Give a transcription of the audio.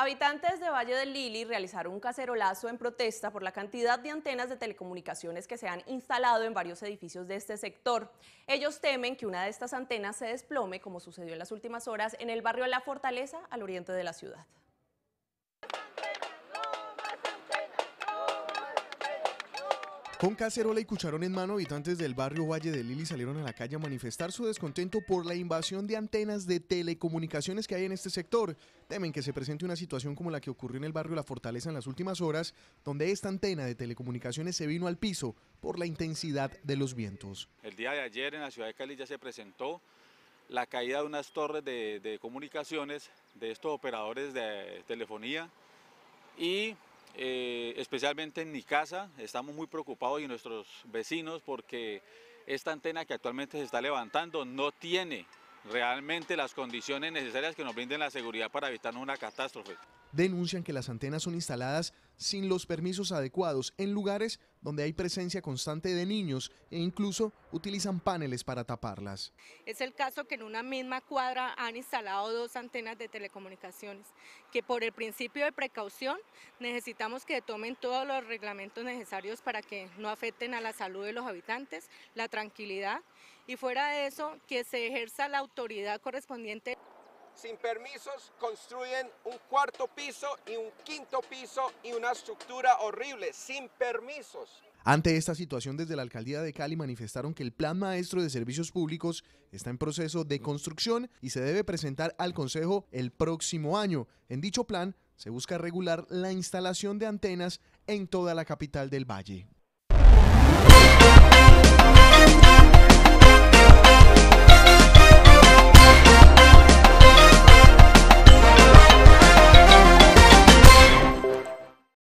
Habitantes de Valle del Lili realizaron un cacerolazo en protesta por la cantidad de antenas de telecomunicaciones que se han instalado en varios edificios de este sector. Ellos temen que una de estas antenas se desplome, como sucedió en las últimas horas, en el barrio La Fortaleza, al oriente de la ciudad. Con cacerola y cucharón en mano, habitantes del barrio Valle de Lili salieron a la calle a manifestar su descontento por la invasión de antenas de telecomunicaciones que hay en este sector. Temen que se presente una situación como la que ocurrió en el barrio La Fortaleza en las últimas horas, donde esta antena de telecomunicaciones se vino al piso por la intensidad de los vientos. El día de ayer en la ciudad de Cali ya se presentó la caída de unas torres de, de comunicaciones de estos operadores de telefonía y eh, especialmente en mi casa, estamos muy preocupados y nuestros vecinos porque esta antena que actualmente se está levantando no tiene realmente las condiciones necesarias que nos brinden la seguridad para evitar una catástrofe denuncian que las antenas son instaladas sin los permisos adecuados en lugares donde hay presencia constante de niños e incluso utilizan paneles para taparlas. Es el caso que en una misma cuadra han instalado dos antenas de telecomunicaciones, que por el principio de precaución necesitamos que tomen todos los reglamentos necesarios para que no afecten a la salud de los habitantes, la tranquilidad y fuera de eso que se ejerza la autoridad correspondiente sin permisos construyen un cuarto piso y un quinto piso y una estructura horrible, sin permisos. Ante esta situación, desde la alcaldía de Cali manifestaron que el plan maestro de servicios públicos está en proceso de construcción y se debe presentar al Consejo el próximo año. En dicho plan, se busca regular la instalación de antenas en toda la capital del valle.